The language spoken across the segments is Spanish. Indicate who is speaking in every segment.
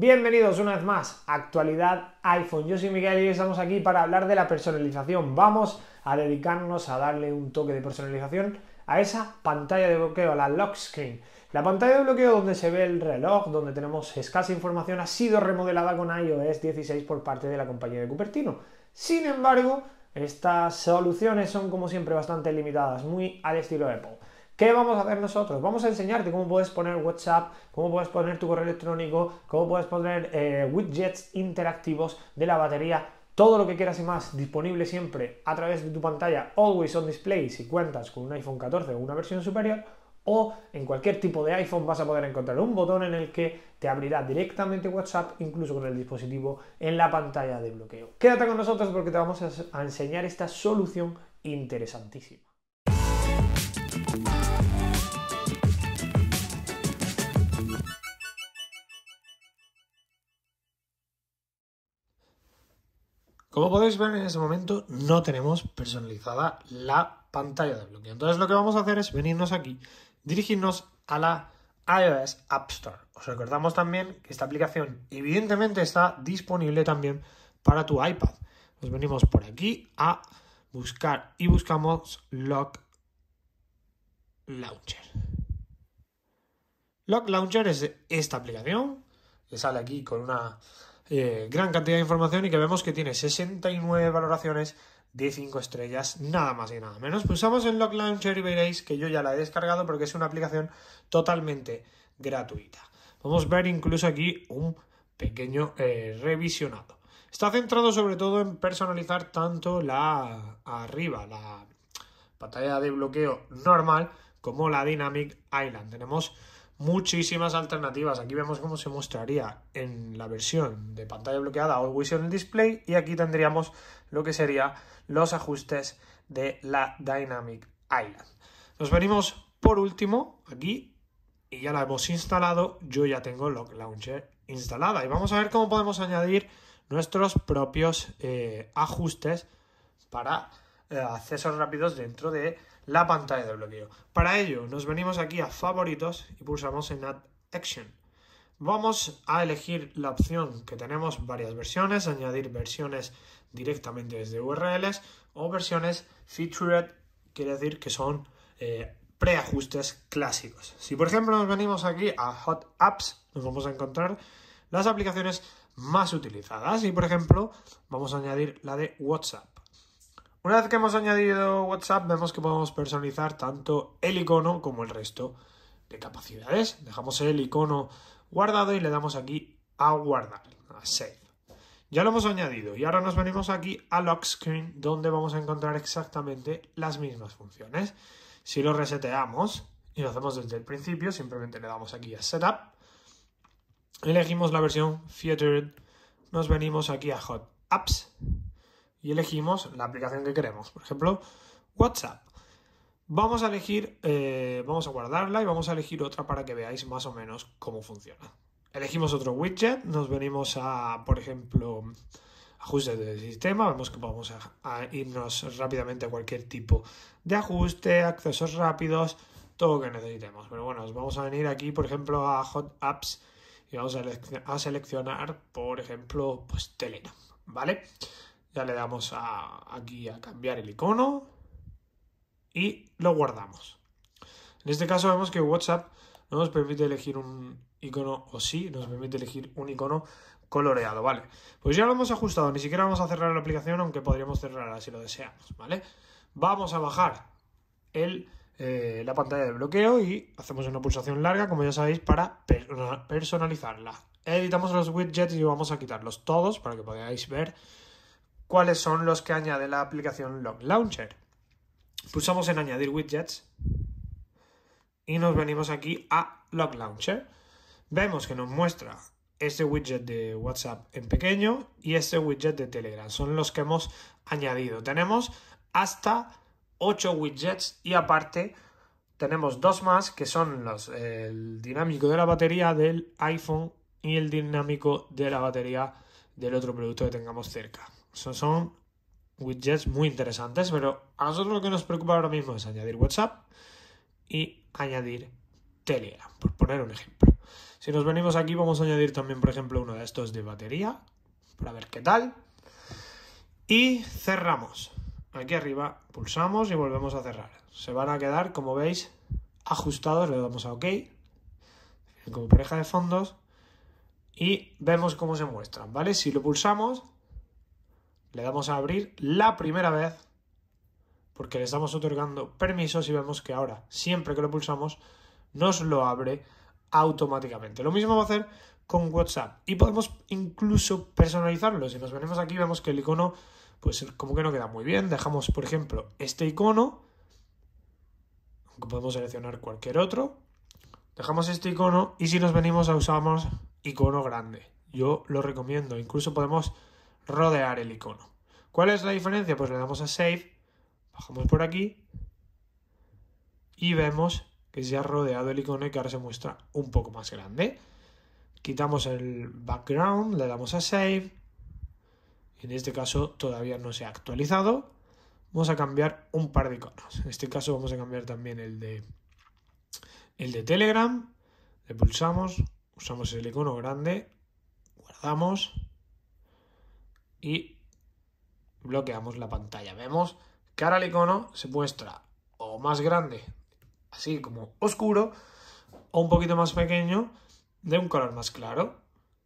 Speaker 1: Bienvenidos una vez más a Actualidad iPhone. Yo soy Miguel y estamos aquí para hablar de la personalización. Vamos a dedicarnos a darle un toque de personalización a esa pantalla de bloqueo, la lock screen. La pantalla de bloqueo donde se ve el reloj, donde tenemos escasa información, ha sido remodelada con iOS 16 por parte de la compañía de Cupertino. Sin embargo, estas soluciones son como siempre bastante limitadas, muy al estilo Apple. ¿Qué vamos a hacer nosotros? Vamos a enseñarte cómo puedes poner WhatsApp, cómo puedes poner tu correo electrónico, cómo puedes poner eh, widgets interactivos de la batería, todo lo que quieras y más disponible siempre a través de tu pantalla Always on Display si cuentas con un iPhone 14 o una versión superior o en cualquier tipo de iPhone vas a poder encontrar un botón en el que te abrirá directamente WhatsApp, incluso con el dispositivo en la pantalla de bloqueo. Quédate con nosotros porque te vamos a enseñar esta solución interesantísima. Como podéis ver, en ese momento no tenemos personalizada la pantalla de bloqueo. Entonces lo que vamos a hacer es venirnos aquí, dirigirnos a la iOS App Store. Os recordamos también que esta aplicación evidentemente está disponible también para tu iPad. Nos venimos por aquí a buscar y buscamos Lock Launcher. Lock Launcher es esta aplicación que sale aquí con una eh, gran cantidad de información y que vemos que tiene 69 valoraciones de 5 estrellas, nada más y nada menos. Pulsamos en Lock Launcher y veréis que yo ya la he descargado porque es una aplicación totalmente gratuita. Vamos a ver incluso aquí un pequeño eh, revisionado. Está centrado sobre todo en personalizar tanto la arriba, la pantalla de bloqueo normal, como la Dynamic Island. Tenemos muchísimas alternativas. Aquí vemos cómo se mostraría en la versión de pantalla bloqueada o Vision Display y aquí tendríamos lo que serían los ajustes de la Dynamic Island. Nos venimos por último aquí y ya la hemos instalado. Yo ya tengo Log Launcher instalada y vamos a ver cómo podemos añadir nuestros propios eh, ajustes para eh, accesos rápidos dentro de la pantalla de bloqueo. Para ello, nos venimos aquí a favoritos y pulsamos en Add Action. Vamos a elegir la opción que tenemos varias versiones, añadir versiones directamente desde URLs o versiones featured, quiere decir que son eh, preajustes clásicos. Si por ejemplo nos venimos aquí a Hot Apps, nos vamos a encontrar las aplicaciones más utilizadas y por ejemplo vamos a añadir la de WhatsApp. Una vez que hemos añadido WhatsApp, vemos que podemos personalizar tanto el icono como el resto de capacidades. Dejamos el icono guardado y le damos aquí a guardar, a save. Ya lo hemos añadido y ahora nos venimos aquí a lock screen donde vamos a encontrar exactamente las mismas funciones. Si lo reseteamos y lo hacemos desde el principio, simplemente le damos aquí a setup, elegimos la versión featured, nos venimos aquí a hot apps y elegimos la aplicación que queremos. Por ejemplo, WhatsApp. Vamos a elegir, eh, vamos a guardarla y vamos a elegir otra para que veáis más o menos cómo funciona. Elegimos otro widget, nos venimos a, por ejemplo, ajustes del sistema, vemos que podemos irnos rápidamente a cualquier tipo de ajuste, accesos rápidos, todo lo que necesitemos. Pero bueno, nos vamos a venir aquí, por ejemplo, a Hot Apps y vamos a, seleccionar, por ejemplo, pues ¿vale? Ya le damos aquí a cambiar el icono y lo guardamos. En este caso vemos que WhatsApp no nos permite elegir un icono, o sí, nos permite elegir un icono coloreado, ¿vale? Pues ya lo hemos ajustado, ni siquiera vamos a cerrar la aplicación, aunque podríamos cerrarla si lo deseamos, ¿vale? Vamos a bajar el, eh, la pantalla de bloqueo y hacemos una pulsación larga, como ya sabéis, para personalizarla. Editamos los widgets y vamos a quitarlos todos para que podáis ver cuáles son los que añade la aplicación Log Launcher. Pulsamos en añadir widgets y nos venimos aquí a Log Launcher. Vemos que nos muestra este widget de WhatsApp en pequeño y este widget de Telegram. Son los que hemos añadido. Tenemos hasta 8 widgets y aparte tenemos dos más que son los, el dinámico de la batería del iPhone y el dinámico de la batería del otro producto que tengamos cerca son, widgets muy interesantes, pero a nosotros lo que nos preocupa ahora mismo es añadir WhatsApp y añadir Telegram, por poner un ejemplo. Si nos venimos aquí, vamos a añadir también, por ejemplo, uno de estos de batería, para ver qué tal. Y cerramos. Aquí arriba pulsamos y volvemos a cerrar. Se van a quedar, como veis, ajustados. Le damos a OK, como pareja de fondos, y vemos cómo se muestran, ¿vale? Si lo pulsamos, le damos a abrir la primera vez porque le estamos otorgando permisos y vemos que ahora, siempre que lo pulsamos, nos lo abre automáticamente. Lo mismo va a hacer con WhatsApp y podemos incluso personalizarlo. Si nos venimos aquí vemos que el icono, pues como que no queda muy bien. Dejamos, por ejemplo, este icono, aunque podemos seleccionar cualquier otro. Dejamos este icono y si nos venimos a usamos icono grande. Yo lo recomiendo. Incluso podemos rodear el icono. ¿Cuál es la diferencia? Pues le damos a Save, bajamos por aquí y vemos que se ha rodeado el icono y que ahora se muestra un poco más grande. Quitamos el background, le damos a Save. En este caso todavía no se ha actualizado. Vamos a cambiar un par de iconos. En este caso vamos a cambiar también el de, el de Telegram. Le pulsamos, usamos el icono grande, guardamos y bloqueamos la pantalla. Vemos que ahora el icono se muestra o más grande, así como oscuro, o un poquito más pequeño, de un color más claro.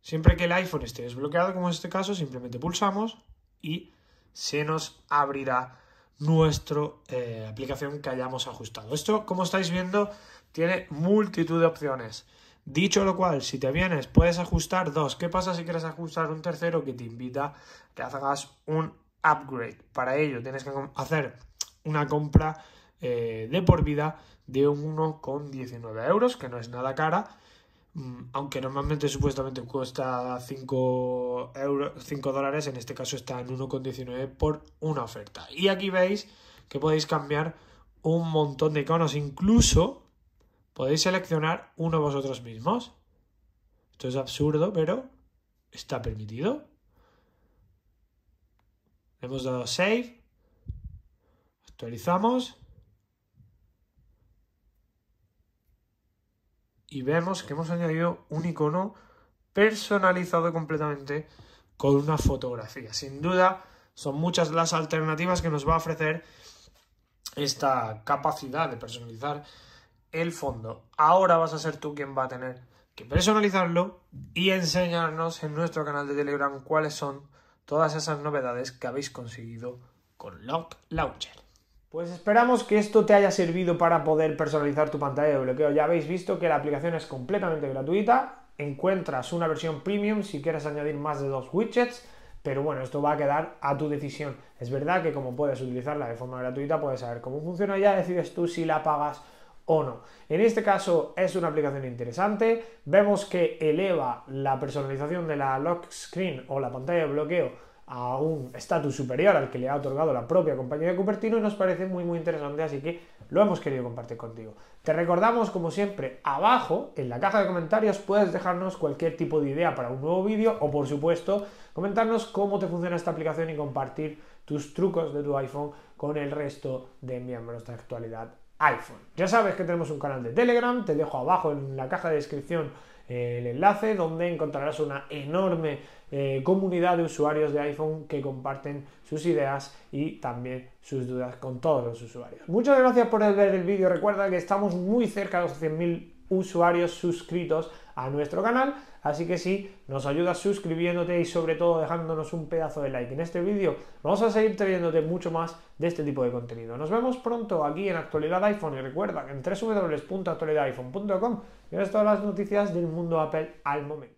Speaker 1: Siempre que el iPhone esté desbloqueado, como en este caso, simplemente pulsamos y se nos abrirá nuestra eh, aplicación que hayamos ajustado. Esto, como estáis viendo, tiene multitud de opciones. Dicho lo cual, si te vienes, puedes ajustar dos. ¿Qué pasa si quieres ajustar un tercero que te invita que hagas un upgrade? Para ello tienes que hacer una compra eh, de por vida de un 1,19 euros, que no es nada cara, mm, aunque normalmente supuestamente cuesta 5, 5 dólares, en este caso está en 1,19 por una oferta. Y aquí veis que podéis cambiar un montón de iconos, incluso Podéis seleccionar uno vosotros mismos. Esto es absurdo, pero está permitido. hemos dado save. Actualizamos. Y vemos que hemos añadido un icono personalizado completamente con una fotografía. Sin duda, son muchas las alternativas que nos va a ofrecer esta capacidad de personalizar el fondo. Ahora vas a ser tú quien va a tener que personalizarlo y enseñarnos en nuestro canal de Telegram cuáles son todas esas novedades que habéis conseguido con Lock Launcher. Pues esperamos que esto te haya servido para poder personalizar tu pantalla de bloqueo. Ya habéis visto que la aplicación es completamente gratuita. Encuentras una versión premium si quieres añadir más de dos widgets pero bueno, esto va a quedar a tu decisión. Es verdad que como puedes utilizarla de forma gratuita, puedes saber cómo funciona ya decides tú si la pagas o no. En este caso es una aplicación interesante. Vemos que eleva la personalización de la lock screen o la pantalla de bloqueo a un estatus superior al que le ha otorgado la propia compañía de Cupertino y nos parece muy muy interesante, así que lo hemos querido compartir contigo. Te recordamos, como siempre, abajo en la caja de comentarios puedes dejarnos cualquier tipo de idea para un nuevo vídeo o, por supuesto, comentarnos cómo te funciona esta aplicación y compartir tus trucos de tu iPhone con el resto de miembros de actualidad iPhone. Ya sabes que tenemos un canal de Telegram, te dejo abajo en la caja de descripción eh, el enlace donde encontrarás una enorme eh, comunidad de usuarios de iPhone que comparten sus ideas y también sus dudas con todos los usuarios. Muchas gracias por ver el vídeo, recuerda que estamos muy cerca de los 100.000 usuarios suscritos a nuestro canal. Así que si nos ayudas suscribiéndote y sobre todo dejándonos un pedazo de like en este vídeo, vamos a seguir trayéndote mucho más de este tipo de contenido. Nos vemos pronto aquí en Actualidad iPhone y recuerda que en www.actualidadiphone.com tienes todas las noticias del mundo Apple al momento.